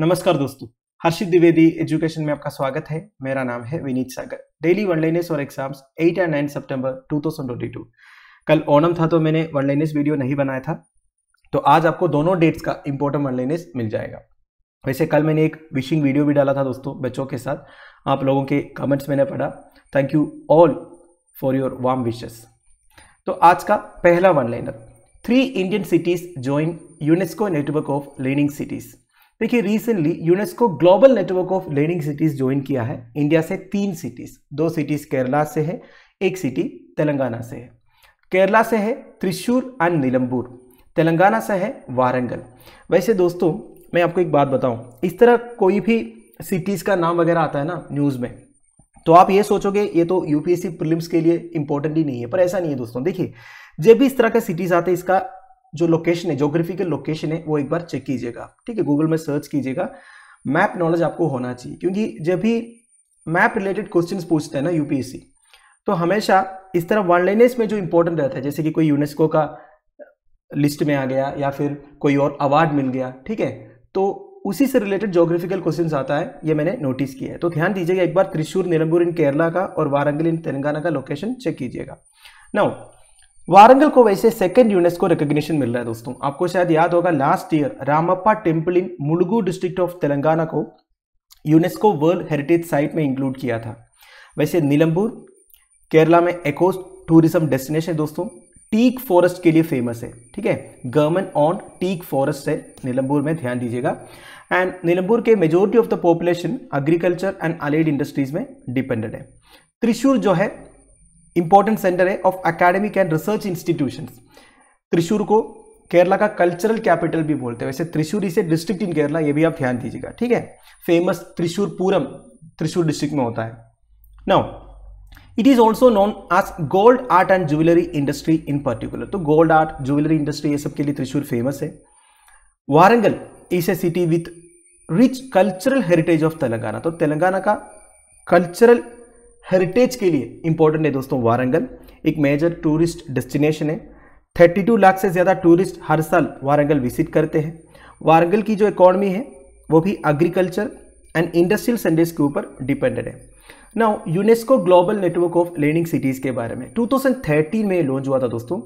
नमस्कार दोस्तों हर्षित द्विवेदी एजुकेशन में आपका स्वागत है मेरा नाम है Vineet Sagar daily one liners और एग्जाम्स 8 एंड 9 सितंबर 2022 कल ओणम था तो मैंने वन लाइनेस वीडियो नहीं बनाया था तो आज आपको दोनों डेट्स का इंपॉर्टेंट वन लाइनेस मिल जाएगा वैसे कल मैंने एक विशिंग वीडियो भी डाला था दोस्तों बच्चों के साथ आप लोगों के कमेंट्स मैंने पढ़ा thank you all for your warm wishes तो आज का पहला one liner three Indian cities join UNESCO network of leading cities देखिए recently UNESCO global network of learning cities join किया है इंडिया से तीन सिटीज दो सिटीज केरला से है एक सिटी तेलंगाना से है केरला से है त्रिशूर एंड नीलम्बूर तेलंगाना से है वारंगल वैसे दोस्तों मैं आपको एक बात बताऊं इस तरह कोई भी सिटीज़ का नाम वगैरह आता है ना न्यूज़ में तो आप ये सोचोगे ये तो यूपीएससी प्रीलिम्स के लिए इंपॉर्टेंट ही नहीं है पर ऐसा नहीं है दोस्तों देखिए जब भी इस तरह के सिटीज़ आते हैं इसका जो लोकेशन है जोग्राफिकल लोकेशन है वो एक बार चेक कीजिएगा ठीक है गूगल में सर्च कीजिएगा मैप नॉलेज आपको होना चाहिए क्योंकि जब भी मैप रिलेटेड क्वेश्चंस पूछते हैं ना यूपीएससी तो हमेशा इस तरह वन में जो इंपॉर्टेंट रहता है जैसे कि कोई यूनेस्को का लिस्ट में आ गया या फिर कोई और अवार्ड मिल गया ठीक है तो उसी से रिलेटेड जोग्राफिकल क्वेश्चन आता है ये मैंने नोटिस किया है तो ध्यान दीजिएगा एक बार त्रिशूर निलंबूर इन केरला का और वारंगल इन तेलंगाना का लोकेशन चेक कीजिएगा नाउ वारंगल को वैसे सेकंड यूनेस्को रिकग्निशन मिल रहा है दोस्तों आपको शायद याद होगा last year Ramappa temple in Mulugu district of Telangana को यूनेस्को वर्ल्ड हेरिटेज साइट में इंक्लूड किया था वैसे नीलम्बूर केरला में एको टूरिज्म डेस्टिनेशन है दोस्तों टीक फॉरेस्ट के लिए फेमस है ठीक है गवर्नमेंट ऑन टीक फॉरेस्ट है नीलम्बूर में ध्यान दीजिएगा एंड नीलम्बूर के majority of the population agriculture and allied industries में डिपेंडेंट है त्रिशूर जो है इंपॉर्टेंट सेंटर है of academic and research institution Thrissur को केरला का कल्चरल कैपिटल भी बोलते हैं वैसे त्रिशूर इसे डिस्ट्रिक्ट इन केरला ये भी आप ध्यान दीजिएगा ठीक है फेमस त्रिशूर पूरम त्रिशूर डिस्ट्रिक्ट में होता है now it is also known as gold art and jewellery industry in particular तो गोल्ड आर्ट ज्वेलरी इंडस्ट्री ये सब के लिए त्रिशूर फेमस है Warangal is a city with rich cultural heritage of Telangana तो तेलंगाना का कल्चरल हेरिटेज के लिए इंपॉर्टेंट है दोस्तों वारंगल एक मेजर टूरिस्ट डेस्टिनेशन है 32 लाख से ज़्यादा टूरिस्ट हर साल वारंगल विजिट करते हैं वारंगल की जो इकॉनमी है वो भी एग्रीकल्चर एंड इंडस्ट्रियल सेंडेज के ऊपर डिपेंडेंट है now UNESCO global network of learning cities के बारे में 2013 में लॉन्च हुआ था दोस्तों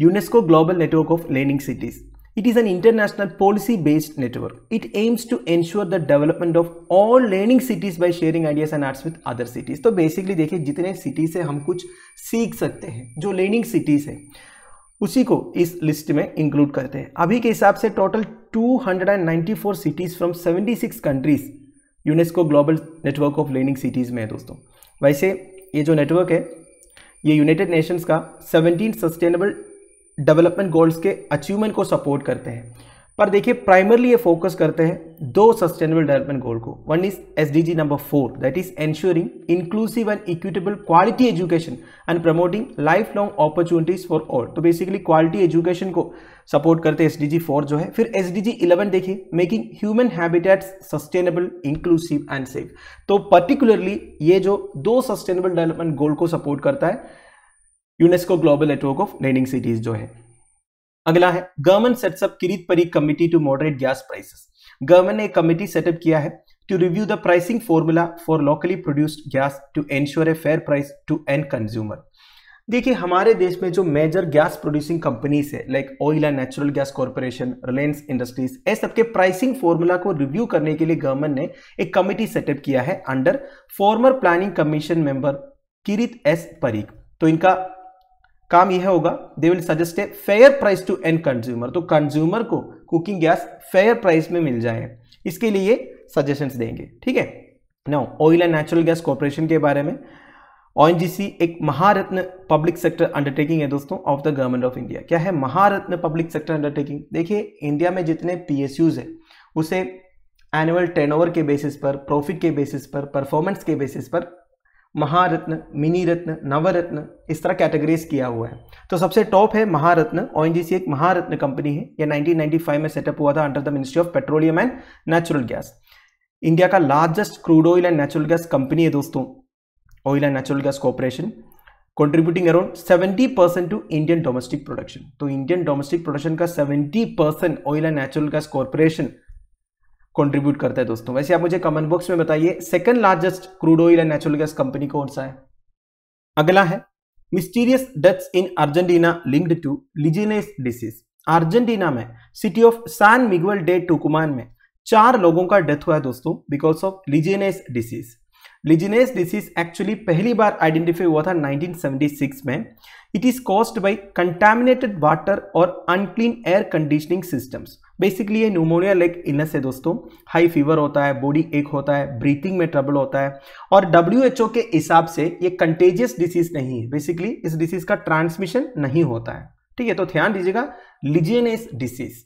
UNESCO global network of learning cities It is an international policy-based network. It aims to ensure the development of all learning cities by sharing ideas and arts with other cities. तो basically देखिए जितने cities से हम कुछ सीख सकते हैं जो learning cities हैं उसी को इस लिस्ट में इंक्लूड करते हैं अभी के हिसाब से total 294 cities from 76 countries UNESCO global network of learning cities में है दोस्तों वैसे ये जो नेटवर्क है ये यूनाइटेड नेशंस का 17 सस्टेनेबल डेवलपमेंट गोल्स के अचीवमेंट को सपोर्ट करते हैं पर देखिए प्राइमरली ये फोकस करते हैं दो सस्टेनेबल डेवलपमेंट गोल को one is S D G number four that is ensuring inclusive and equitable quality education and promoting life long opportunities for all तो बेसिकली क्वालिटी एजुकेशन को सपोर्ट करते हैं S D G four जो है फिर S D G eleven देखिए making human habitats sustainable inclusive and safe तो particularly ये जो दो सस्टेनेबल डेवलपमेंट गोल को सपोर्ट करता है UNESCO global network of landing cities जो है अगला है government set up Kirit Parikh committee to moderate gas prices government ने एक कमिटी सेटअप किया है to review the pricing formula for locally produced gas to ensure a fair price to end consumer देखिए हमारे देश में जो मेजर गैस प्रोड्यूसिंग कंपनीज है like Oil and natural Gas Corporation Reliance Industries ये सबके प्राइसिंग फॉर्मूला को रिव्यू करने के लिए गवर्नमेंट ने एक कमिटी सेटअप किया है under former planning commission member Kirit S Parikh तो इनका काम यह होगा they will suggest a fair price to end consumer तो कंज्यूमर को कुकिंग गैस फेयर प्राइस में मिल जाए इसके लिए सजेशंस देंगे ठीक है now Oil and natural Gas Corporation के बारे में ओ एक महारत्न पब्लिक सेक्टर अंडरटेकिंग है दोस्तों of the government of India क्या है महारत्न पब्लिक सेक्टर अंडरटेकिंग देखिए इंडिया में जितने पी है उसे एनुअल टर्नओवर के बेसिस पर प्रॉफिट के बेसिस पर परफॉर्मेंस के बेसिस पर महारत्न मिनी रत्न नवरत्न इस तरह कैटेगरीज किया हुआ है तो सबसे टॉप है महारत्न ओ एक महारत्न कंपनी है यह 1995 में सेटअप हुआ था under the ministry of petroleum and natural gas India का largest crude oil and natural gas company है दोस्तों Oil and natural Gas Corporation contributing around 70% percent to Indian domestic production तो इंडियन डोमेस्टिक प्रोडक्शन का 70% percent Oil and natural Gas Corporation contribute करता है दोस्तों वैसे आप मुझे कमेंट बॉक्स में बताइए second largest crude oil and natural gas company कौन सा है अगला है mysterious deaths in Argentina linked to Legionnaires disease Argentina में city of San Miguel de Tucuman में चार लोगों का डेथ हुआ है दोस्तों because of Legionnaires disease Legionnaires disease actually पहली बार आइडेंटिफाई हुआ था 1976 में it is caused by contaminated water और unclean air conditioning systems basically ये न्यूमोनिया लाइक इलनेस है दोस्तों हाई फीवर होता है बॉडी एक होता है ब्रीथिंग में ट्रबल होता है और डब्ल्यू के हिसाब से ये कंटेजियस डिसीज नहीं है बेसिकली इस डिसीज का ट्रांसमिशन नहीं होता है ठीक है तो ध्यान दीजिएगा लिजियनेस डिसीज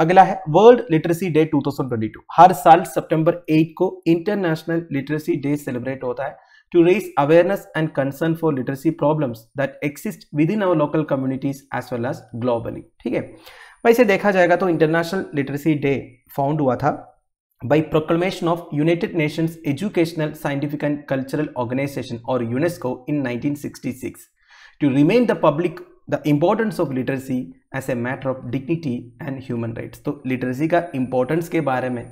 अगला है वर्ल्ड लिटरेसी डे 2022 हर साल सितंबर 8 को इंटरनेशनल लिटरेसी डे सेलिब्रेट होता है to raise awareness and concern for literacy problems that exist within our local communities as well as globally ठीक है वैसे देखा जाएगा तो इंटरनेशनल लिटरेसी डे फाउंड हुआ था by proclamation of United Nations Educational Scientific and Cultural Organization और UNESCO in 1966 to remind the public the importance of literacy as a matter of dignity and human rights तो literacy का importance के बारे में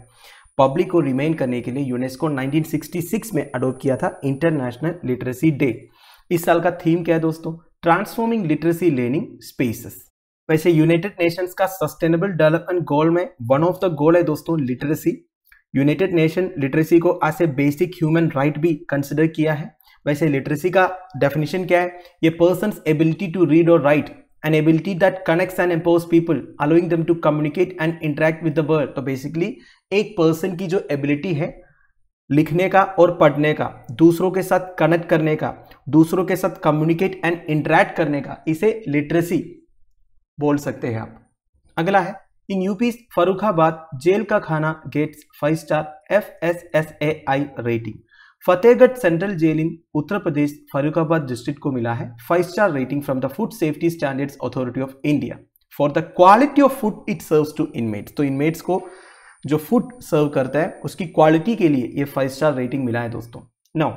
public को remain करने के लिए यूनेस्को 1966 में अडोप्ट किया था इंटरनेशनल लिटरेसी डे इस साल का थीम क्या है दोस्तों ट्रांसफॉर्मिंग लिटरेसी लर्निंग स्पेसेस वैसे यूनाइटेड नेशंस का सस्टेनेबल डेवलपमेंट गोल में वन ऑफ द गोल है दोस्तों लिटरेसी यूनाइटेड नेशन लिटरेसी को आज से बेसिक ह्यूमन राइट भी कंसिडर किया है वैसे लिटरेसी का डेफिनेशन क्या है ये पर्सन एबिलिटी टू रीड और write An ability that connects and empowers people allowing them to communicate and interact with the world तो बेसिकली एक पर्सन की जो एबिलिटी है लिखने का और पढ़ने का दूसरों के साथ कनेक्ट करने का दूसरों के साथ कम्युनिकेट एंड इंटरेक्ट करने का इसे लिटरेसी बोल सकते हैं आप अगला है इन यूपी फरुखाबाद जेल का खाना gets five star F S S A I rating Fatehgarh central jail in Uttar Pradesh Farrukhabad district को मिला है five star rating from the food Safety Standards Authority of India for the quality of food it serves to inmates तो inmates को जो food सर्व करता है उसकी quality के लिए ये फाइव स्टार रेटिंग मिला है दोस्तों नौ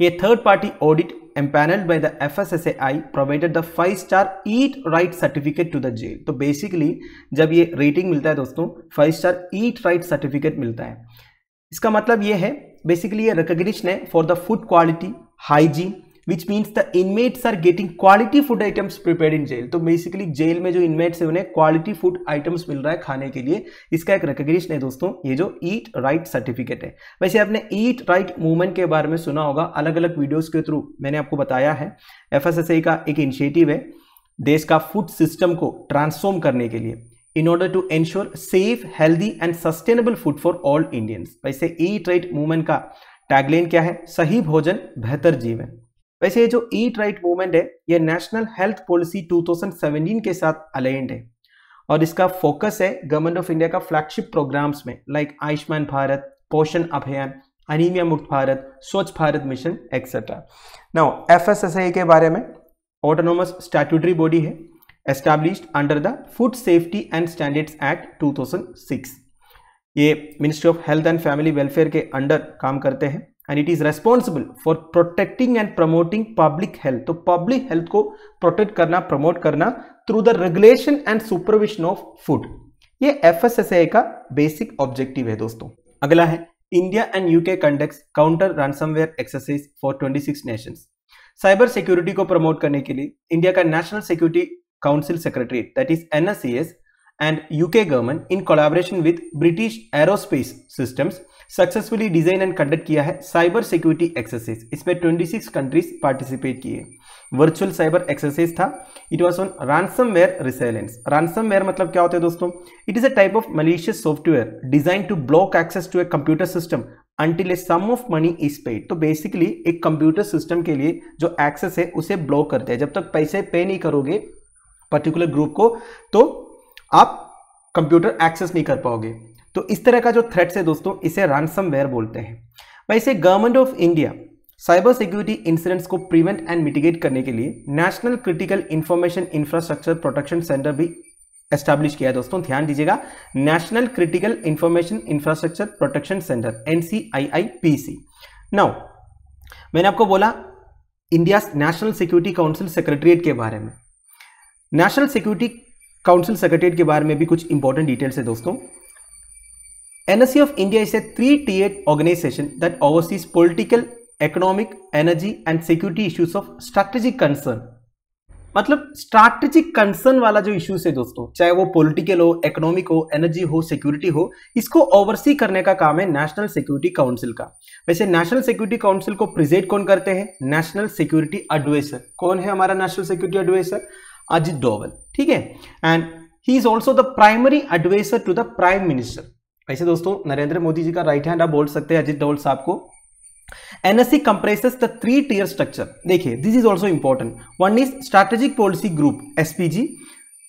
ये third party audit empaneled by the FSSAI provided the five star eat right certificate to the jail तो बेसिकली जब ये रेटिंग मिलता है दोस्तों five star eat right certificate मिलता है इसका मतलब ये है बेसिकली ये रिकग्निशन है for the food quality hygiene which means the inmates are getting quality food items prepare in jail तो बेसिकली जेल में जो इनमेट्स है उन्हें क्वालिटी फूड आइटम्स मिल रहा है खाने के लिए इसका एक रिकग्निशन है दोस्तों ये जो ईट राइट सर्टिफिकेट है वैसे आपने ईट राइट मूवमेंट के बारे में सुना होगा अलग अलग वीडियोज के थ्रू मैंने आपको बताया है एफ का एक इनिशिएटिव है देश का फूड सिस्टम को ट्रांसफॉर्म करने के लिए in order to ensure safe healthy and sustainable food for all Indians वैसे ईट राइट मूवमेंट का टैगलाइन क्या है सही भोजन बेहतर जीवन वैसे ये जो ईट राइट मूवमेंट है ये नेशनल हेल्थ पॉलिसी 2017 के साथ अलाइंड है और इसका फोकस है गवर्नमेंट ऑफ इंडिया का फ्लैगशिप प्रोग्राम्स में like Ayushman Bharat Poshan Abhiyan anaemia Mukt Bharat Swachh Bharat mission etcetera now F के बारे में ऑटोनोमस स्टैट्यूटरी बॉडी है established under the food safety and standards act 2006 ये ministry of health and family welfare के अंडर काम करते हैं and it is responsible for protecting and promoting public health तो पब्लिक हेल्थ को प्रोटेक्ट करना promote करना through the regulation and supervision of food ये एफ का बेसिक ऑब्जेक्टिव है दोस्तों अगला है India and UK conduct counter ransomware exercise for 26 nations cyber security को प्रमोट करने के लिए इंडिया का national security council secretary that is NSCS and UK government in collaboration with British Aerospace Systems successfully design and conduct किया है cyber security exercise इसमें 26 countries participate किए virtual cyber exercise था it was on ransomware resilience ransomware मतलब क्या होता है दोस्तों it is a type of malicious software design to block access to a computer system until a sum of money is paid तो basically एक computer system के लिए जो एक्सेस है उसे ब्लॉक करते हैं जब तक पैसे पे नहीं करोगे पर्टिकुलर ग्रुप को तो आप कंप्यूटर एक्सेस नहीं कर पाओगे तो इस तरह का जो थ्रेट्स है दोस्तों इसे रैंसमवेयर बोलते हैं वैसे government of India cyber security incidents को प्रिवेंट एंड मिटिगेट करने के लिए national critical information infrastructure protection centre भी एस्टैब्लिश किया है दोस्तों ध्यान दीजिएगा national critical information infrastructure protection centre N C now मैंने आपको बोला India national security council secretariat के बारे में नेशनल सिक्योरिटी काउंसिल सेक्रेटरीट के बारे में भी कुछ इंपॉर्टेंट डिटेल्स है दोस्तों NSC of India is a three टी एट organisation that oversees political economic energy and security issues of strategic concern मतलब स्ट्रैटेजिक कंसर्न वाला जो इश्यूज है दोस्तों चाहे वो पॉलिटिकल हो इकोनॉमिक हो एनर्जी हो सिक्योरिटी हो इसको ओवरसी करने का काम है नेशनल सिक्योरिटी काउंसिल का वैसे नेशनल सिक्योरिटी काउंसिल को प्रिजेंट कौन करते हैं नेशनल सिक्योरिटी एडवाइजर कौन है हमारा national security adviser Ajit Doval. ठीक है and he is also the primary adviser to the prime minister ऐसे दोस्तों नरेंद्र मोदी जी का राइट हैंड आप बोल सकते हैं अजित डोवल साहब को NSC comprises the three tier structure देखिए this is also important one is strategic policy group SPG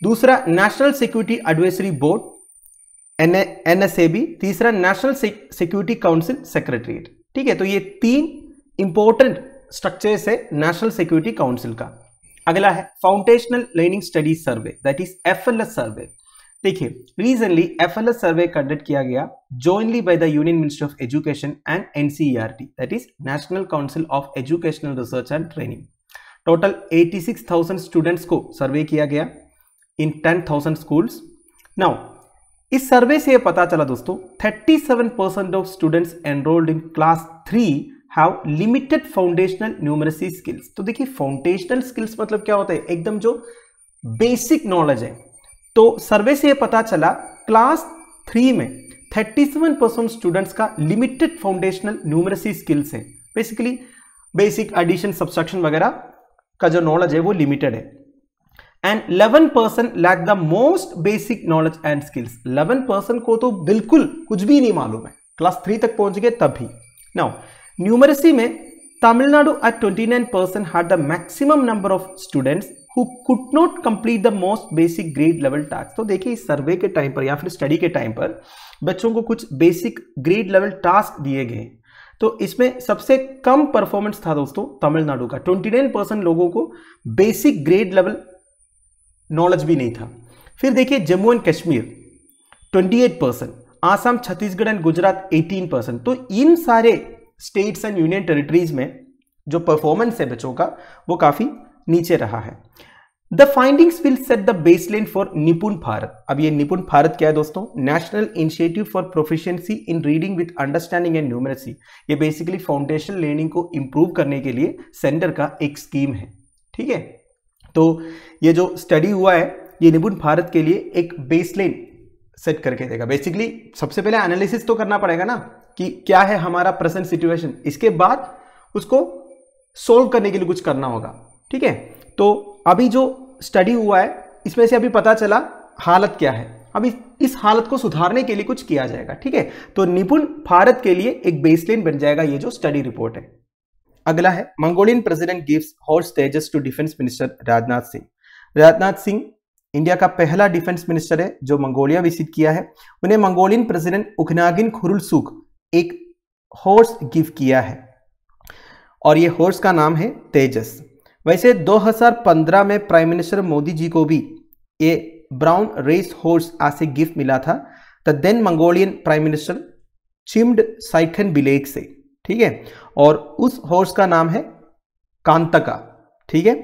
दूसरा national security advisory board NSAB तीसरा नेशनल सिक्योरिटी काउंसिल सेक्रेटरीट ठीक है तो ये तीन इंपॉर्टेंट स्ट्रक्चर्स है नेशनल सिक्योरिटी काउंसिल का अगला है foundational learning study survey that is F survey देखिए रिसेंटली एफ सर्वे कंडक्ट किया गया jointly by the union ministry of education and NCERT that is national council of educational research and training total 86,000 students को survey किया गया इन 10,000 schools now इस सर्वे से पता चला दोस्तों 37 percent of students enrolled in class three have limited foundational numeracy skills तो देखिए फाउंडेशनल स्किल्स मतलब क्या होता है एकदम जो बेसिक नॉलेज है तो सर्वे से यह पता चला क्लास थ्री में 37 परसेंट स्टूडेंट्स का लिमिटेड फाउंडेशनल न्यूमरेसी स्किल्स है बेसिकली बेसिक एडिशन सब्सट्रक्शन वगैरह का जो नॉलेज है वो लिमिटेड है and 11 percent lack the most basic knowledge and skills 11 percent को तो बिल्कुल कुछ भी नहीं मालूम है क्लास थ्री तक पहुंच गए तभी नाउ न्यूमरसी में Tamil Nadu Nadu at 29% had the maximum number of students who could not complete the most basic grade level task तो देखिए इस सर्वे के टाइम पर या फिर स्टडी के टाइम पर बच्चों को कुछ बेसिक ग्रेड लेवल टास्क दिए गए तो इसमें सबसे कम परफॉर्मेंस था दोस्तों तमिलनाडु का 29 परसेंट लोगों को बेसिक ग्रेड लेवल नॉलेज भी नहीं था फिर देखिए Jammu and Kashmir 28 percent Assam Chhattisgarh and Gujarat 18 percent तो इन सारे स्टेट्स एंड यूनियन टेरिटरीज में जो परफॉर्मेंस है बच्चों का वो काफ़ी नीचे रहा है the findings will set the baseline for Nipun Bharat अब ये निपुण भारत क्या है दोस्तों national initiative for proficiency in reading with understanding and numeracy ये बेसिकली फाउंडेशन लर्निंग को इम्प्रूव करने के लिए सेंटर का एक स्कीम है ठीक है तो ये जो स्टडी हुआ है ये निपुण भारत के लिए एक बेसलाइन सेट करके देगा बेसिकली सबसे पहले एनालिसिस तो करना पड़ेगा ना कि क्या है हमारा प्रेजेंट सिचुएशन इसके बाद उसको सोल्व करने के लिए कुछ करना होगा ठीक है तो अभी जो स्टडी हुआ है इसमें से अभी पता चला हालत क्या है अब इस, इस हालत को सुधारने के लिए कुछ किया जाएगा ठीक है तो निपुण भारत के लिए एक बेसलाइन बन जाएगा ये जो स्टडी रिपोर्ट है अगला है Mongolian president gives horse Tejas to defence minister Rajnath Singh Rajnath Singh India का पहला डिफेंस मिनिस्टर है जो मंगोलिया विजिट किया है उन्हें मंगोलियन प्रेसिडेंट उखनागिन खुरुलसुख एक हॉर्स गिव किया है और ये हॉर्स का नाम है तेजस वैसे 2015 में प्राइम मिनिस्टर मोदी जी को भी ये ब्राउन रेस हॉर्स आज से गिफ्ट मिला था the then Mongolian prime minister Chimed Saikhanbileg से ठीक है और उस हॉर्स का नाम है कांतका ठीक है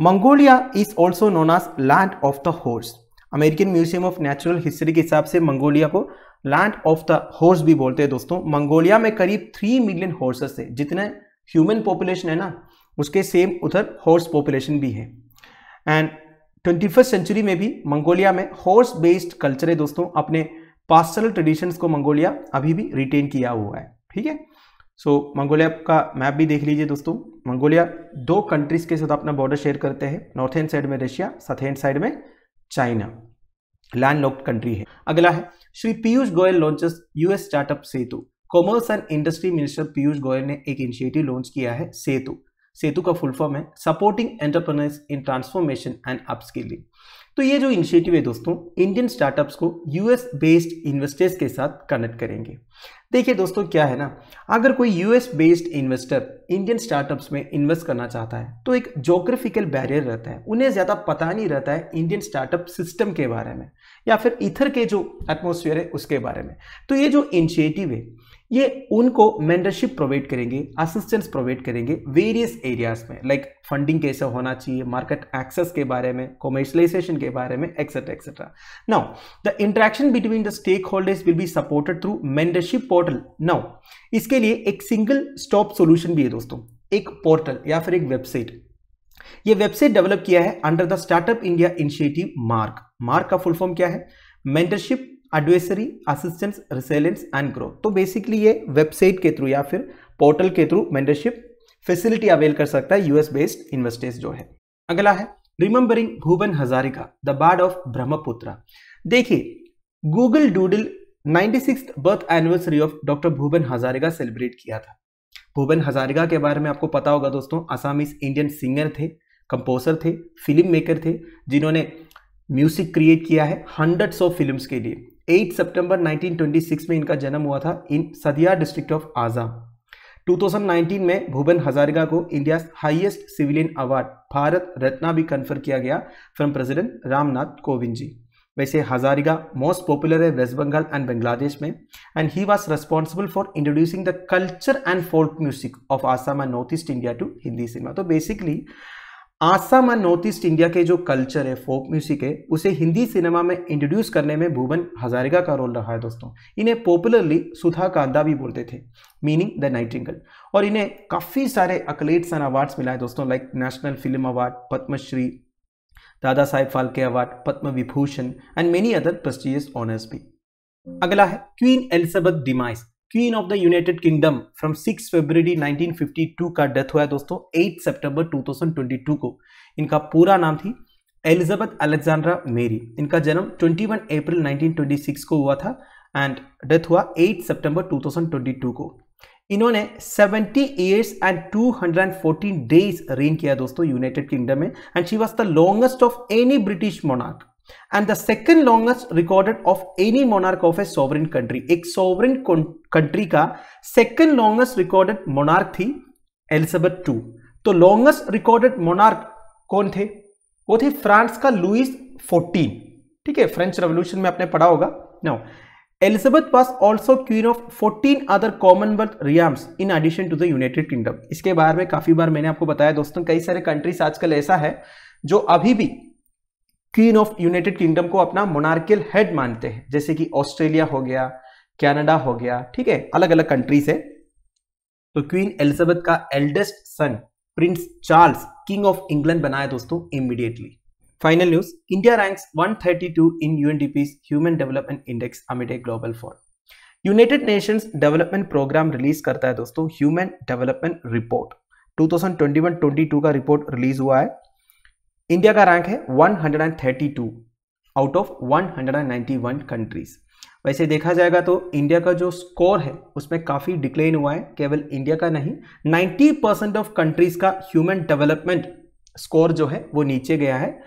Mongolia is also known as land of the horse American museum of natural history के हिसाब से मंगोलिया को लैंड ऑफ द हॉर्स भी बोलते हैं दोस्तों मंगोलिया में करीब थ्री मिलियन हॉर्सेस थे जितने ह्यूमन पॉपुलेशन है ना उसके सेम उधर हॉर्स पॉपुलेशन भी है एंड ट्वेंटी फर्स्ट सेंचुरी में भी मंगोलिया में हॉर्स बेस्ड कल्चर है दोस्तों अपने पास्टरल ट्रेडिशंस को मंगोलिया अभी भी रिटेन किया हुआ है ठीक है सो मंगोलिया का मैप भी देख लीजिए दोस्तों मंगोलिया दो कंट्रीज के साथ अपना बॉर्डर शेयर करते हैं नॉर्थ एंड साइड में रशिया साउथ हैंड साइड में चाइना लैंड लॉक्ड कंट्री है अगला है Shri Piyush Goyal launches US startup Setu commerce and industry minister Piyush Goyal ने एक इनिशिएटिव लॉन्च किया है सेतु सेतु का फुल फॉर्म है supporting entrepreneurs in transformation and upskilling तो ये जो इनिशिएटिव है दोस्तों इंडियन स्टार्टअप्स को यूएस बेस्ड इन्वेस्टर्स के साथ कनेक्ट करेंगे देखिए दोस्तों क्या है ना अगर कोई US based investor Indian startups में इन्वेस्ट करना चाहता है तो एक जोग्राफिकल बैरियर रहता है उन्हें ज़्यादा पता नहीं रहता है इंडियन स्टार्टअप सिस्टम के बारे में या फिर इथर के जो एटमोसफियर है उसके बारे में तो ये जो इनिशिएटिव है ये उनको मेंटरशिप प्रोवाइड करेंगे असिस्टेंस प्रोवाइड करेंगे वेरियस एरियाज में लाइक फंडिंग कैसे होना चाहिए मार्केट एक्सेस के बारे में कॉमर्शलाइजेशन के बारे में etcetera etcetera now the interaction between the stakeholders will be supported through mentorship portal now इसके लिए एक सिंगल स्टॉप सोल्यूशन भी है दोस्तों एक पोर्टल या फिर एक वेबसाइट ये वेबसाइट डेवलप किया है under the startup India initiative MAARG MAARG का फुल फॉर्म क्या है mentorship advisory assistance resilience and growth तो बेसिकली ये वेबसाइट के थ्रू या फिर पोर्टल के थ्रू मेंटरशिप फैसिलिटी अवेल कर सकता है यूएस बेस्ड इन्वेस्टर्स जो है अगला है remembering Bhupen Hazarika the bard of Brahmaputra देखिए Google doodle ninety six birth anniversary of doctor Bhupen Hazarika celebrate किया था भूवन हजारिका के बारे में आपको पता होगा दोस्तों आसामीज इंडियन सिंगर थे कंपोजर थे फिल्म मेकर थे जिन्होंने म्यूजिक क्रिएट किया है हंड्रेड्स ऑफ फिल्म्स के लिए 8 सितंबर 1926 में इनका जन्म हुआ था इन सदिया डिस्ट्रिक्ट ऑफ आज़ाम 2019 में भूपेन हजारिका को India highest civilian award Bharat Ratna भी कन्फर किया गया फ्रॉम प्रेसिडेंट रामनाथ कोविंद जी वैसे हजारिका मोस्ट पॉपुलर है वेस्ट बंगाल एंड बांग्लादेश में and he was responsible for introducing the culture and folk music of Assam and north east India to Hindi cinema तो basically Assam और नॉर्थ ईस्ट इंडिया के जो कल्चर है फोक म्यूजिक है उसे हिंदी सिनेमा में इंट्रोड्यूस करने में भूवन हजारिका का रोल रहा है दोस्तों इन्हें पॉपुलरली सुधा कांदा भी बोलते थे मीनिंग द नाइटिंगल और इन्हें काफ़ी सारे अकलेट्स एंड अवार्ड्स मिला है दोस्तों like national film award Padma Shri Dada Saheb Phalke award Padma Vibhushan and many other prestigious honours भी अगला है queen Elizabeth demise queen of the United Kingdom from 6 February 1952 का डेथ हुआ है दोस्तों 8 सितंबर 2022 को इनका पूरा नाम थी एलिजाबेथ अलेक्जेंड्रा मेरी इनका जन्म 21 अप्रैल 1926 को हुआ था एंड डेथ हुआ 8 सितंबर 2022 को इन्होंने 70 ईयर्स एंड 214 डेज रेन किया दोस्तों यूनाइटेड किंगडम में and she was the longest of any British monarch and the second longest recorded of any monarch of a sovereign country एक sovereign country का second longest recorded monarch थी Elizabeth two तो longest recorded monarch कौन थे वो थे France का Louis fourteen ठीक है फ्रेंच रेवोल्यूशन में आपने पढ़ा होगा now Elizabeth was also queen of 14 other commonwealth realms in addition to the United Kingdom इसके बारे में काफी बार मैंने आपको बताया दोस्तों कई सारे कंट्रीज आजकल ऐसा है जो अभी भी क्वीन ऑफ यूनाइटेड किंगडम को अपना मोनार्कियल हेड मानते हैं जैसे कि ऑस्ट्रेलिया हो गया कनाडा हो गया ठीक है अलग अलग कंट्रीज है तो क्वीन एलिजाबेथ का eldest son prince Charles king of England बनाया दोस्तों immediately final news India ranks 132 in UNDP human development index amid a global for united nations development programme रिलीज करता है दोस्तों ह्यूमन डेवलपमेंट रिपोर्ट 2021-22 का रिपोर्ट रिलीज हुआ है इंडिया का रैंक है 132 आउट ऑफ 191 कंट्रीज वैसे देखा जाएगा तो इंडिया का जो स्कोर है उसमें काफ़ी डिक्लेन हुआ है केवल इंडिया का नहीं 90 परसेंट ऑफ कंट्रीज का ह्यूमन डेवलपमेंट स्कोर जो है वो नीचे गया है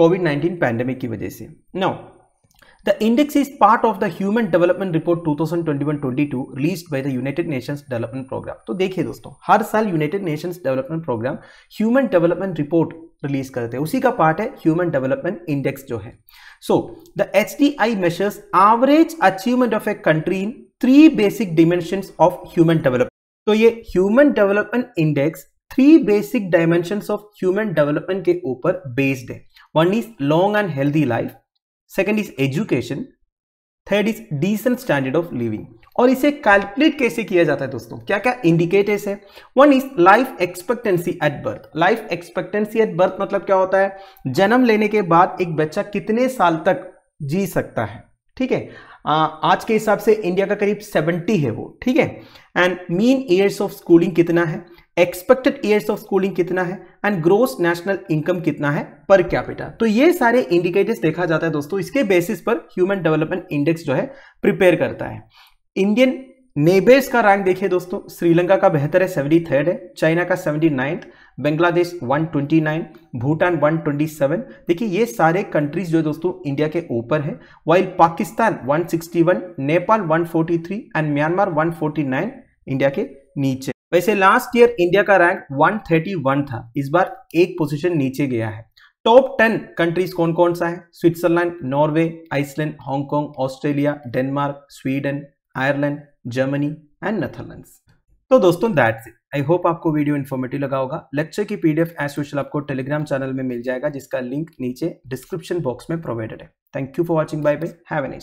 कोविड 19 पैंडेमिक की वजह से नौ The index is part of the Human Development Report 2021-22 released by the United Nations Development Program. तो देखिए दोस्तों हर साल United Nations Development Program Human Development Report release करते हैं उसी का पार्ट है ह्यूमन डेवलपमेंट इंडेक्स जो है so the H D I measures average achievement of a country in three basic dimension of human development तो ये human development index three basic dimension of human development के ऊपर based है one is long and healthy life second is education third is decent standard of living और इसे calculate कैसे किया जाता है दोस्तों क्या क्या इंडिकेटर्स है one is life expectancy at birth life expectancy at birth मतलब क्या होता है जन्म लेने के बाद एक बच्चा कितने साल तक जी सकता है ठीक है आज के हिसाब से इंडिया का करीब 70 है वो ठीक है and mean years of schooling कितना है एक्सपेक्टेड ईयर्स ऑफ स्कूलिंग कितना है एंड ग्रोस नेशनल इनकम कितना है पर कैपिटा तो ये सारे इंडिकेटर्स देखा जाता है दोस्तों इसके बेसिस पर ह्यूमन डेवलपमेंट इंडेक्स जो है प्रिपेयर करता है इंडियन नेबर्स का रैंक देखिए दोस्तों श्रीलंका का बेहतर है सेवेंटी थर्ड है चाइना का सेवेंटी नाइन्थ बांग्लादेश 129, भूटान 127 देखिए ये सारे कंट्रीज जो है दोस्तों इंडिया के ऊपर है while Pakistan 161, Nepal 143 and Myanmar 149 India के नीचे वैसे लास्ट ईयर इंडिया का रैंक 131 था इस बार एक पोजीशन नीचे गया है टॉप टेन कंट्रीज कौन कौन सा है Switzerland Norway Iceland Hong Kong Australia Denmark Sweden Ireland Germany and Netherlands तो दोस्तों दैट्स इट आई होप आपको वीडियो इन्फॉर्मेटिव लगा होगा लेक्चर की पीडीएफ एज यूजल आपको टेलीग्राम चैनल में मिल जाएगा जिसका लिंक नीचे डिस्क्रिप्शन बॉक्स में प्रोवाइडेड है thank you for watching bye bye have